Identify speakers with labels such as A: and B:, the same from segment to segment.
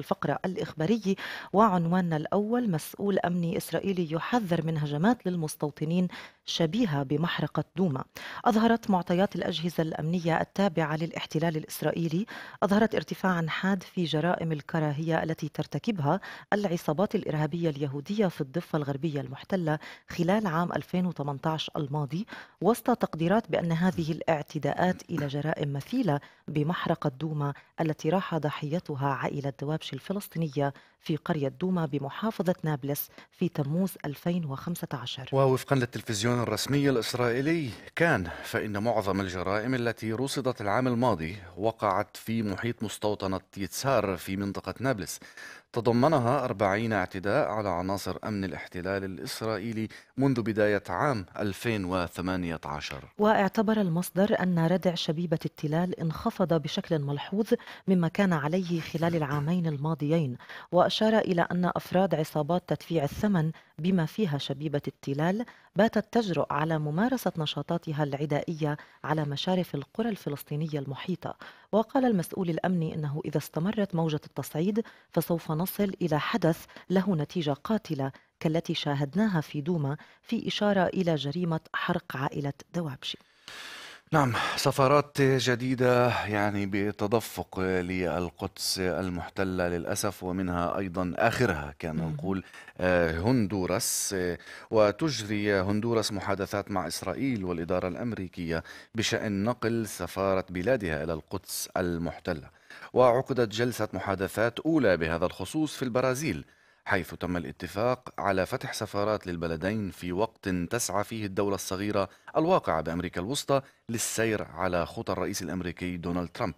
A: الفقرة الإخبارية وعنواننا الأول مسؤول أمني إسرائيلي يحذر من هجمات للمستوطنين شبيهة بمحرقة دوما أظهرت معطيات الأجهزة الأمنية التابعة للاحتلال الإسرائيلي أظهرت ارتفاعا حاد في جرائم الكراهية التي ترتكبها العصابات الإرهابية اليهودية في الضفة الغربية المحتلة خلال عام 2018 الماضي وسط تقديرات بأن هذه الاعتداءات إلى جرائم مثيلة بمحرقة دوما التي راح ضحيتها عائلة دوابش الجيش الفلسطينية في قرية دوما بمحافظة نابلس في تموز 2015
B: ووفقا للتلفزيون الرسمي الإسرائيلي كان فإن معظم الجرائم التي رصدت العام الماضي وقعت في محيط مستوطنة يتسار في منطقة نابلس تضمنها أربعين اعتداء على عناصر أمن الاحتلال الإسرائيلي منذ بداية عام 2018
A: واعتبر المصدر أن ردع شبيبة التلال انخفض بشكل ملحوظ مما كان عليه خلال العامين الماضيين وأشار إلى أن أفراد عصابات تدفيع الثمن بما فيها شبيبة التلال باتت تجرؤ على ممارسة نشاطاتها العدائية على مشارف القرى الفلسطينية المحيطة وقال المسؤول الأمني إنه إذا استمرت موجة التصعيد فسوف نصل إلى حدث له نتيجة قاتلة كالتي شاهدناها في دوما في إشارة إلى جريمة حرق عائلة دوابشي
B: نعم سفرات جديدة يعني بتدفق للقدس المحتلة للأسف ومنها أيضا آخرها كان نقول آه، هندوراس آه، وتجري هندوراس محادثات مع إسرائيل والإدارة الأمريكية بشأن نقل سفارة بلادها إلى القدس المحتلة وعقدت جلسة محادثات أولى بهذا الخصوص في البرازيل حيث تم الاتفاق على فتح سفارات للبلدين في وقت تسعى فيه الدولة الصغيرة الواقعة بأمريكا الوسطى للسير على خطى الرئيس الأمريكي دونالد ترامب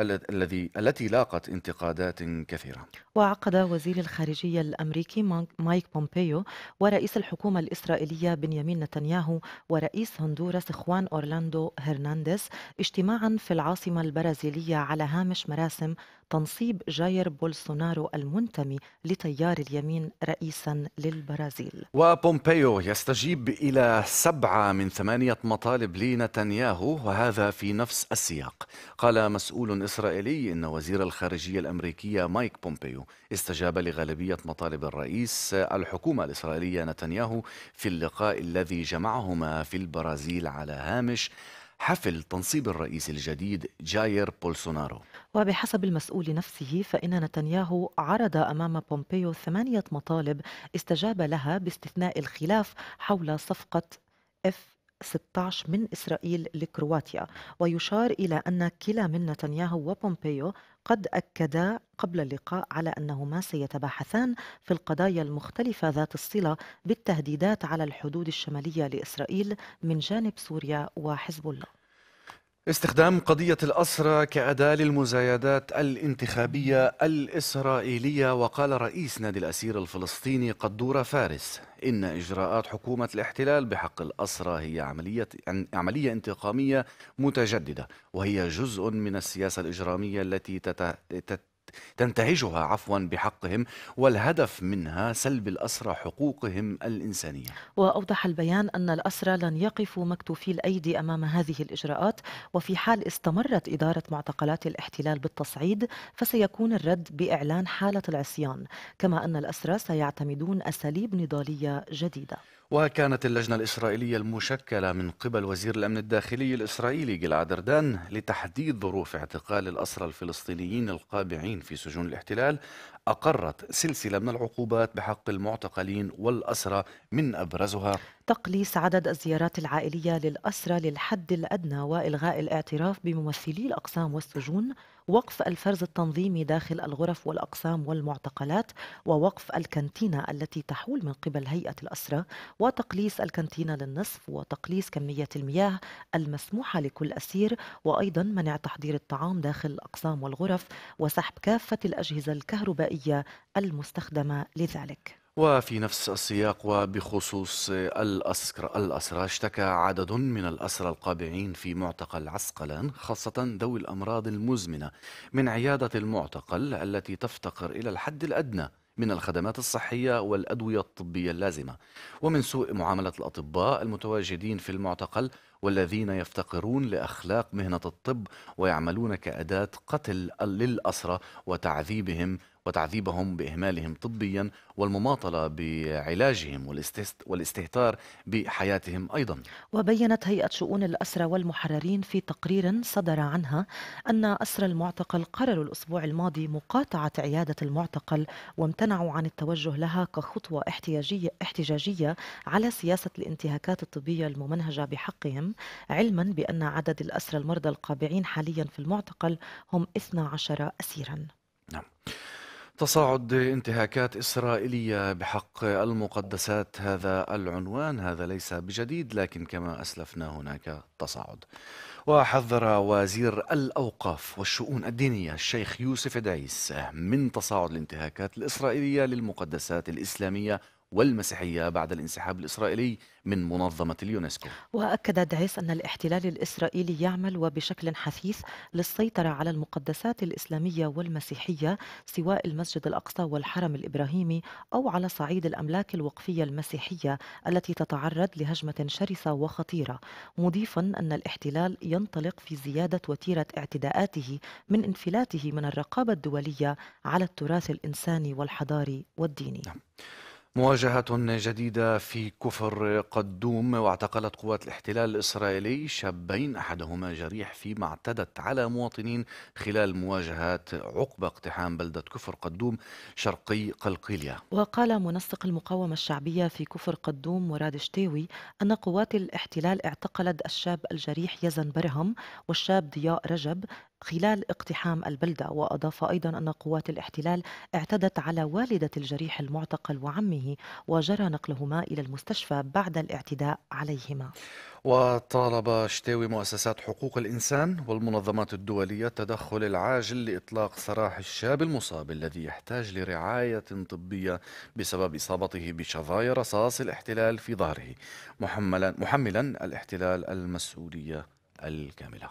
B: الذي التي لاقت انتقادات كثيرة
A: وعقد وزير الخارجية الأمريكي مايك بومبيو ورئيس الحكومة الإسرائيلية بنيامين نتنياهو ورئيس هندوراس خوان أورلاندو هرنانديز اجتماعا في العاصمة البرازيلية على هامش مراسم تنصيب جاير بولسونارو المنتمي لتيار اليمين رئيسا للبرازيل
B: وبومبيو يستجيب إلى سبعة من ثمان ثمانية مطالب لنتنياهو وهذا في نفس السياق قال مسؤول إسرائيلي إن وزير الخارجية الأمريكية مايك بومبيو استجاب لغالبية مطالب الرئيس الحكومة الإسرائيلية نتنياهو في اللقاء الذي جمعهما في البرازيل على هامش حفل تنصيب الرئيس الجديد جاير بولسونارو
A: وبحسب المسؤول نفسه فإن نتنياهو عرض أمام بومبيو ثمانية مطالب استجاب لها باستثناء الخلاف حول صفقة اف 16 من إسرائيل لكرواتيا ويشار إلى أن كلا من نتنياهو وبومبيو قد أكدا قبل اللقاء على أنهما سيتباحثان في القضايا المختلفة ذات الصلة بالتهديدات على الحدود الشمالية لإسرائيل من جانب سوريا وحزب الله
B: استخدام قضية الأسرة كأداة للمزايدات الانتخابية الإسرائيلية وقال رئيس نادي الأسير الفلسطيني قدورة فارس إن إجراءات حكومة الاحتلال بحق الأسرة هي عملية, عملية انتقامية متجددة وهي جزء من السياسة الإجرامية التي تت... تنتهجها عفوا بحقهم والهدف منها سلب الأسرى حقوقهم الإنسانية
A: وأوضح البيان أن الأسرى لن يقفوا مكتوفي الأيدي أمام هذه الإجراءات وفي حال استمرت إدارة معتقلات الاحتلال بالتصعيد فسيكون الرد بإعلان حالة العصيان كما أن الأسرى سيعتمدون أساليب نضالية جديدة
B: وكانت اللجنة الإسرائيلية المشكلة من قبل وزير الأمن الداخلي الإسرائيلي جلعد أردان لتحديد ظروف اعتقال الأسرى الفلسطينيين القابعين في سجون الاحتلال أقرت سلسلة من العقوبات بحق المعتقلين والأسرى من أبرزها
A: تقليص عدد الزيارات العائلية للأسرى للحد الأدنى وإلغاء الاعتراف بممثلي الأقسام والسجون وقف الفرز التنظيمي داخل الغرف والأقسام والمعتقلات ووقف الكانتينة التي تحول من قبل هيئة الأسرة وتقليص الكانتينة للنصف وتقليص كمية المياه المسموحة لكل أسير وأيضا منع تحضير الطعام داخل الأقسام والغرف وسحب كافة الأجهزة الكهربائية المستخدمة لذلك
B: وفي نفس السياق وبخصوص الأسر, الأسرى اشتكى عدد من الأسرى القابعين في معتقل عسقلان خاصة ذوي الأمراض المزمنة من عيادة المعتقل التي تفتقر إلى الحد الأدنى من الخدمات الصحية والأدوية الطبية اللازمة ومن سوء معاملة الأطباء المتواجدين في المعتقل والذين يفتقرون لأخلاق مهنة الطب ويعملون كأداة قتل للأسرة وتعذيبهم وتعذيبهم باهمالهم طبيا والمماطله بعلاجهم والاستهتار بحياتهم ايضا.
A: وبينت هيئه شؤون الاسرى والمحررين في تقرير صدر عنها ان اسرى المعتقل قرروا الاسبوع الماضي مقاطعه عياده المعتقل وامتنعوا عن التوجه لها كخطوه احتياجيه احتجاجيه على سياسه الانتهاكات الطبيه الممنهجه بحقهم علما بان عدد الاسرى المرضى القابعين حاليا في المعتقل هم 12 اسيرا. نعم.
B: تصاعد انتهاكات إسرائيلية بحق المقدسات هذا العنوان هذا ليس بجديد لكن كما أسلفنا هناك تصاعد وحذر وزير الأوقاف والشؤون الدينية الشيخ يوسف دعيس من تصاعد الانتهاكات الإسرائيلية للمقدسات الإسلامية والمسيحية بعد الانسحاب الإسرائيلي من منظمة اليونسكو
A: وأكد دعيس أن الاحتلال الإسرائيلي يعمل وبشكل حثيث للسيطرة على المقدسات الإسلامية والمسيحية سواء المسجد الأقصى والحرم الإبراهيمي أو على صعيد الأملاك الوقفية المسيحية التي تتعرض لهجمة شرسة وخطيرة مضيفا أن الاحتلال ينطلق في زيادة وتيرة اعتداءاته من انفلاته من الرقابة الدولية على التراث الإنساني والحضاري والديني نعم.
B: مواجهة جديدة في كفر قدوم واعتقلت قوات الاحتلال الإسرائيلي شابين أحدهما جريح فيما اعتدت على مواطنين خلال مواجهات عقب اقتحام بلدة كفر قدوم شرقي قلقيلية
A: وقال منسق المقاومة الشعبية في كفر قدوم مراد شتاوي أن قوات الاحتلال اعتقلت الشاب الجريح يزن برهم والشاب ضياء رجب خلال اقتحام البلدة وأضاف أيضا أن قوات الاحتلال اعتدت على والدة الجريح المعتقل وعمه وجرى نقلهما إلى المستشفى بعد الاعتداء عليهما
B: وطالب شتاوي مؤسسات حقوق الإنسان والمنظمات الدولية التدخل العاجل لإطلاق سراح الشاب المصاب الذي يحتاج لرعاية طبية بسبب إصابته بشظايا رصاص الاحتلال في ظهره محملا, محملا الاحتلال المسؤولية الكاملة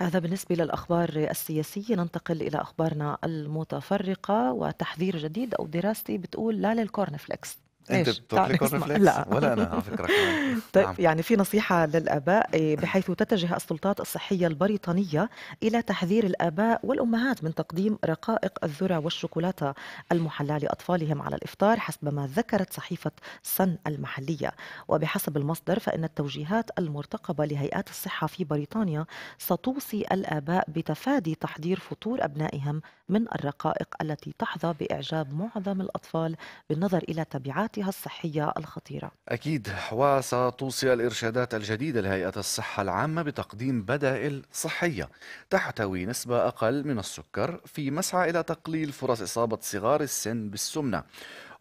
A: هذا بالنسبة للأخبار السياسية ننتقل إلى أخبارنا المتفرقة وتحذير جديد أو دراستي بتقول لا للكورنفليكس انت بتطلقي طيب، الرفلكس لا ولا انا على فكره كمان طيب نعم. يعني في نصيحه للاباء إيه، بحيث تتجه السلطات الصحيه البريطانيه الى تحذير الاباء والامهات من تقديم رقائق الذره والشوكولاته المحلاه لاطفالهم على الافطار حسب ما ذكرت صحيفه سن المحليه وبحسب المصدر فان التوجيهات المرتقبه لهيئات الصحه في بريطانيا ستوصي الاباء بتفادي تحضير فطور ابنائهم من الرقائق التي تحظى باعجاب معظم الاطفال بالنظر الى تبعات وتغطيتها الصحية الخطيرة
B: أكيد وستوصي الإرشادات الجديدة لهيئة الصحة العامة بتقديم بدائل صحية تحتوي نسبة أقل من السكر في مسعى إلى تقليل فرص إصابة صغار السن بالسمنة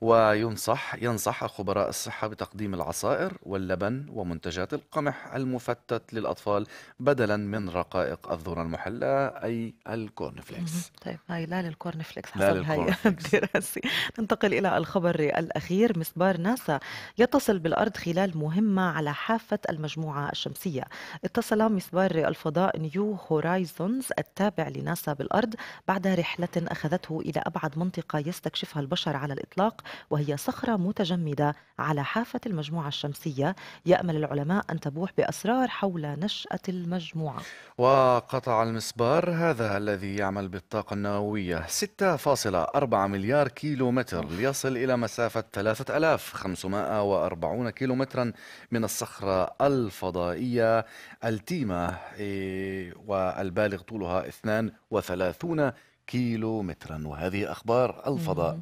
B: وينصح ينصح خبراء الصحة بتقديم العصائر واللبن ومنتجات القمح المفتت للأطفال بدلا من رقائق الذرة المحلاة أي الكورن فليكس
A: طيب هاي لا للكورن فليكس حسب هاي الدراسة ننتقل إلى الخبر الأخير مسبار ناسا يتصل بالأرض خلال مهمة على حافة المجموعة الشمسية اتصل مسبار الفضاء نيو هورايزونز التابع لناسا بالأرض بعد رحلة أخذته إلى أبعد منطقة يستكشفها البشر على الإطلاق وهي صخرة متجمدة على حافة المجموعة الشمسية يأمل العلماء أن تبوح بأسرار حول نشأة المجموعة
B: وقطع المسبار هذا الذي يعمل بالطاقة النووية 6.4 مليار كيلو متر ليصل إلى مسافة 3540 كيلو مترا من الصخرة الفضائية التيمة إيه، والبالغ طولها 32 كيلو مترا وهذه أخبار الفضاء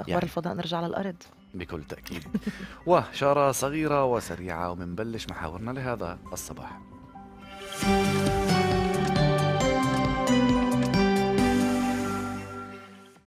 A: اخبار يعني الفضاء نرجع للارض
B: بكل تاكيد وشاره صغيره وسريعه ومنبلش محاورنا لهذا الصباح